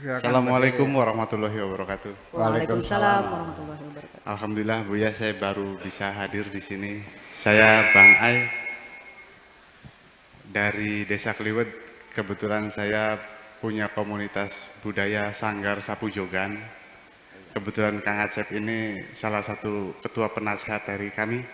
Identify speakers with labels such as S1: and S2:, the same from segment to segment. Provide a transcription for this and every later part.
S1: Assalamualaikum warahmatullahi wabarakatuh. Waalaikumsalam warahmatullahi wabarakatuh. Alhamdulillah Buya saya baru bisa hadir di sini. Saya Bang Ai dari Desa Kliwet. Kebetulan saya punya komunitas budaya Sanggar Sapu Jogan. Kebetulan Kang Acep ini salah satu ketua penasihat dari kami.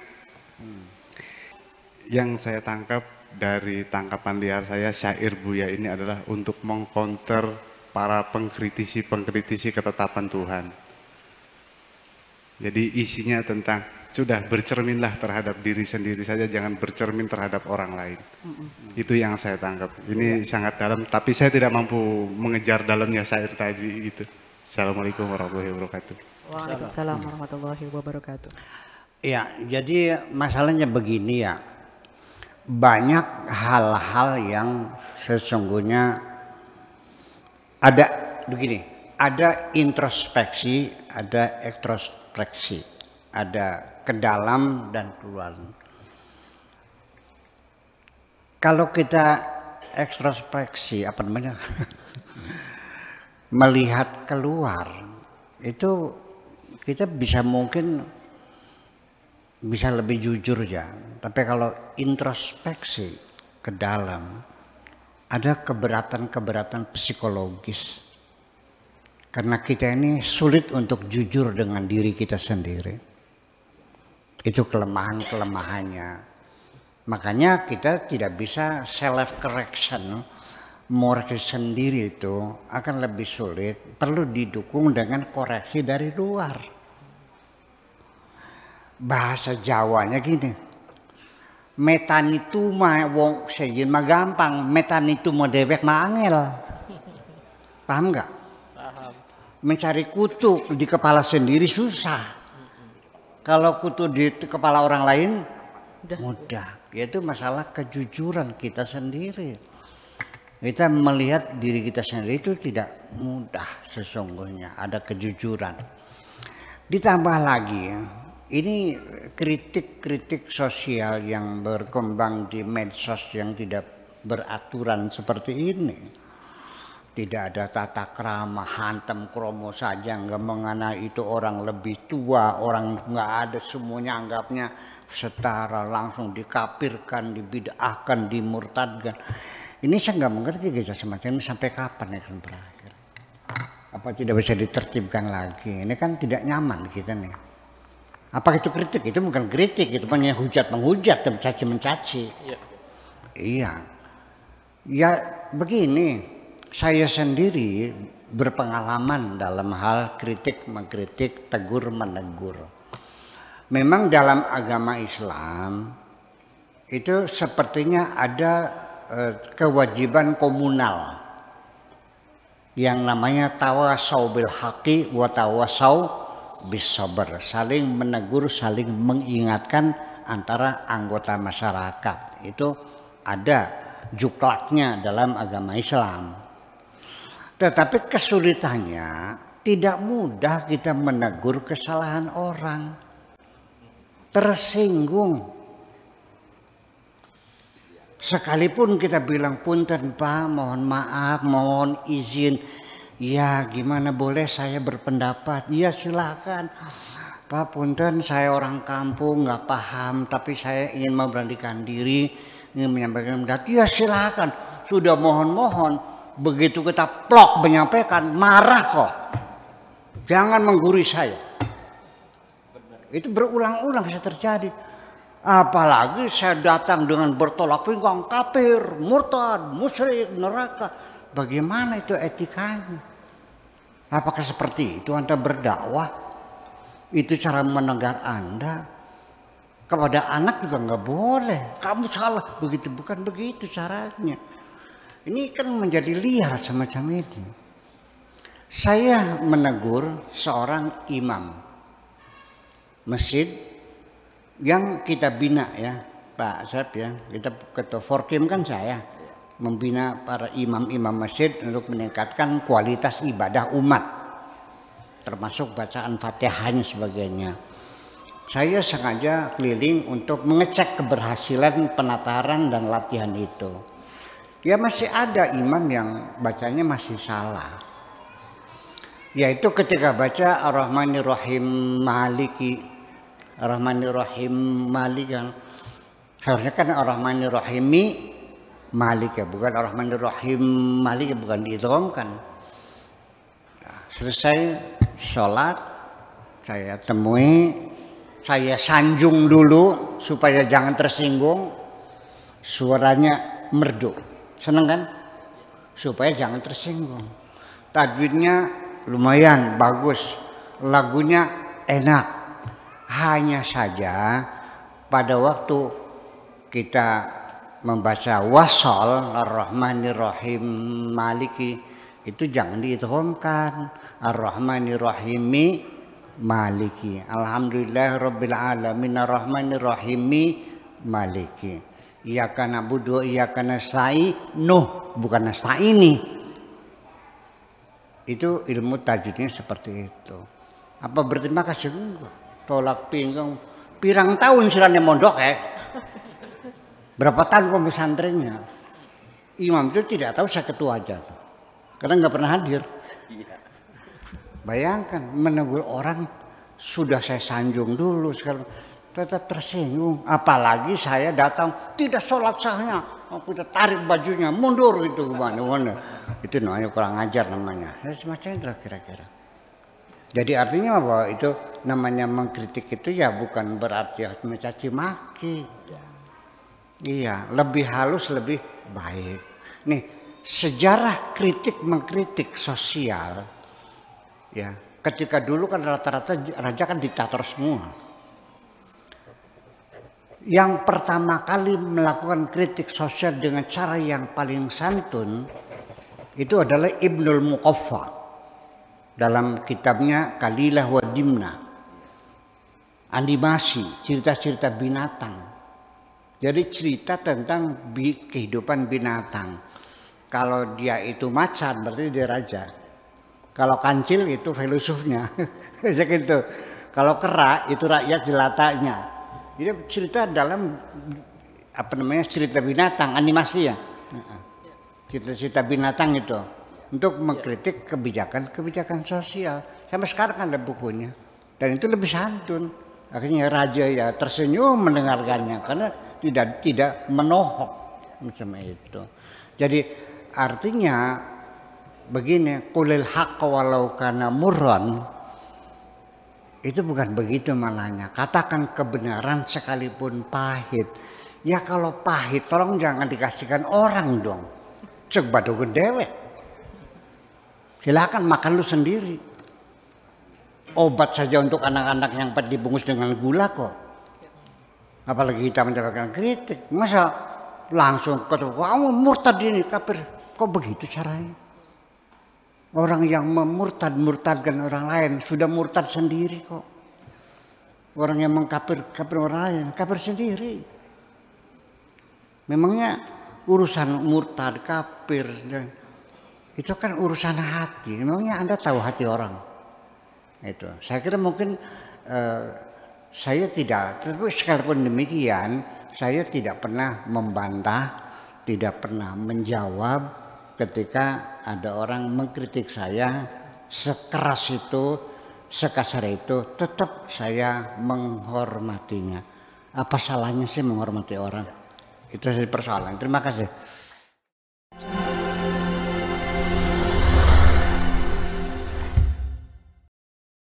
S1: Yang saya tangkap dari tangkapan liar saya syair Buya ini adalah untuk mengkonter para pengkritisi-pengkritisi ketetapan Tuhan. Jadi isinya tentang sudah bercerminlah terhadap diri sendiri saja, jangan bercermin terhadap orang lain. mm -mm. Itu yang saya tangkap. Ini yeah. sangat dalam, tapi saya tidak mampu mengejar dalamnya saya tadi itu. Assalamualaikum warahmatullahi wabarakatuh. Waalaikumsalam
S2: warahmatullahi wabarakatuh.
S1: Ya, jadi masalahnya begini ya.
S2: Banyak hal-hal yang sesungguhnya ada begini, ada introspeksi, ada ekstrospeksi, ada ke dalam dan keluar. Kalau kita ekstrospeksi apa namanya? melihat keluar itu kita bisa mungkin bisa lebih jujur ya. Tapi kalau introspeksi ke dalam ada keberatan-keberatan psikologis. Karena kita ini sulit untuk jujur dengan diri kita sendiri. Itu kelemahan-kelemahannya. Makanya kita tidak bisa self correction, moral sendiri itu akan lebih sulit, perlu didukung dengan koreksi dari luar. Bahasa Jawanya gini, itu mah wong sejen mah gampang itu mau dewek mah angel paham nggak mencari kutu di kepala sendiri susah kalau kutu di kepala orang lain mudah, mudah. yaitu masalah kejujuran kita sendiri kita melihat diri kita sendiri itu tidak mudah sesungguhnya ada kejujuran ditambah lagi ini kritik-kritik sosial yang berkembang di medsos yang tidak beraturan seperti ini. Tidak ada tata krama, hantam kromo saja, nggak mengenai itu orang lebih tua, orang nggak ada semuanya anggapnya setara langsung dikapirkan, dibidahkan, dimurtadkan. Ini saya nggak mengerti kita semacam ini sampai kapan ya kan berakhir. Apa tidak bisa ditertibkan lagi? Ini kan tidak nyaman kita nih. Apa itu kritik? Itu bukan kritik, itu hanya hujat menghujat, dan mencaci mencaci. Iya. iya. Ya begini, saya sendiri berpengalaman dalam hal kritik mengkritik, tegur menegur. Memang dalam agama Islam itu sepertinya ada eh, kewajiban komunal yang namanya tawasau bil haqi wa tawasau Bisober, saling menegur, saling mengingatkan antara anggota masyarakat. Itu ada juklaknya dalam agama Islam. Tetapi kesulitannya tidak mudah kita menegur kesalahan orang. Tersinggung. Sekalipun kita bilang punten Pak, mohon maaf, mohon izin Iya, gimana boleh saya berpendapat? Iya, silakan. Pak Punten, saya orang kampung, nggak paham, tapi saya ingin memberanikan diri, ingin menyampaikan pendapat. Iya, silakan. Sudah mohon-mohon, begitu kita plok menyampaikan, marah kok. Jangan menggurui saya. Itu berulang-ulang bisa terjadi. Apalagi saya datang dengan bertolak pinggang, kafir, murtad, musyrik, neraka bagaimana itu etikanya? Apakah seperti itu Anda berdakwah? Itu cara menegar Anda. Kepada anak juga nggak boleh. Kamu salah. Begitu bukan begitu caranya. Ini kan menjadi liar semacam itu. Saya menegur seorang imam masjid yang kita bina ya Pak Sep ya kita ketua Forkim kan saya membina para imam-imam masjid untuk meningkatkan kualitas ibadah umat termasuk bacaan fatihahnya sebagainya saya sengaja keliling untuk mengecek keberhasilan penataran dan latihan itu ya masih ada imam yang bacanya masih salah yaitu ketika baca ar rahmani rohim Maliki ar rohim Malik Maliki seharusnya kan ar rahmani rohimi Malik ya bukan Ar-Rahman Rahim Malik ya bukan diidromkan nah, selesai sholat saya temui saya sanjung dulu supaya jangan tersinggung suaranya merdu seneng kan supaya jangan tersinggung tajwidnya lumayan bagus lagunya enak hanya saja pada waktu kita membaca wasol ar-Rahmanir-Rahim maliki itu jangan dihitungkan ar-Rahmanir-Rahimi maliki alhamdulillah rabbil alamin ar-Rahmanir-Rahimi maliki iyyaka budu wa iya iyyaka sa'i nuh bukan ini itu ilmu tajwidnya seperti itu apa berterima kasih tolak pinggang pirang tahun sirane mondok ya Berapa tahun kamu pesantrennya? Imam itu tidak tahu saya ketua aja. Karena nggak pernah hadir. Iya. Bayangkan menegur orang sudah saya sanjung dulu sekarang tetap tersinggung. Apalagi saya datang tidak sholat sahnya. Aku udah tarik bajunya mundur gitu gimana mana. Itu namanya kurang ajar namanya. Ya, semacam itu kira-kira. Jadi artinya bahwa itu namanya mengkritik itu ya bukan berarti harus mencaci maki. Ya. Iya, lebih halus, lebih baik. Nih, sejarah kritik mengkritik sosial ya, ketika dulu kan rata-rata raja kan diktator semua. Yang pertama kali melakukan kritik sosial dengan cara yang paling santun itu adalah Ibnul Muqaffa dalam kitabnya Kalilah wa Dimna. Animasi, cerita-cerita binatang jadi cerita tentang bi kehidupan binatang. Kalau dia itu macan berarti dia raja. Kalau kancil itu filosofnya. Ya gitu. Kalau kera itu rakyat jelatanya. Jadi cerita dalam apa namanya cerita binatang animasi ya. Cerita-cerita binatang itu untuk mengkritik kebijakan-kebijakan sosial. Sampai sekarang ada bukunya. Dan itu lebih santun. Akhirnya raja ya tersenyum mendengarkannya karena tidak tidak menohok macam itu. Jadi artinya begini kulil hak walau karena muron itu bukan begitu malahnya. Katakan kebenaran sekalipun pahit. Ya kalau pahit tolong jangan dikasihkan orang dong. Cek badogen dewek. Silakan makan lu sendiri. Obat saja untuk anak-anak yang dibungkus dengan gula kok apalagi kita mendapatkan kritik masa langsung ketemu kamu murtad ini kafir kok begitu caranya orang yang memurtad murtadkan orang lain sudah murtad sendiri kok orang yang mengkafir kafir orang lain kafir sendiri memangnya urusan murtad kafir itu kan urusan hati memangnya anda tahu hati orang itu saya kira mungkin eh, saya tidak, tapi sekalipun demikian, saya tidak pernah membantah, tidak pernah menjawab ketika ada orang mengkritik saya sekeras itu, sekasar itu, tetap saya menghormatinya. Apa salahnya sih menghormati orang? Itu persoalan. Terima kasih.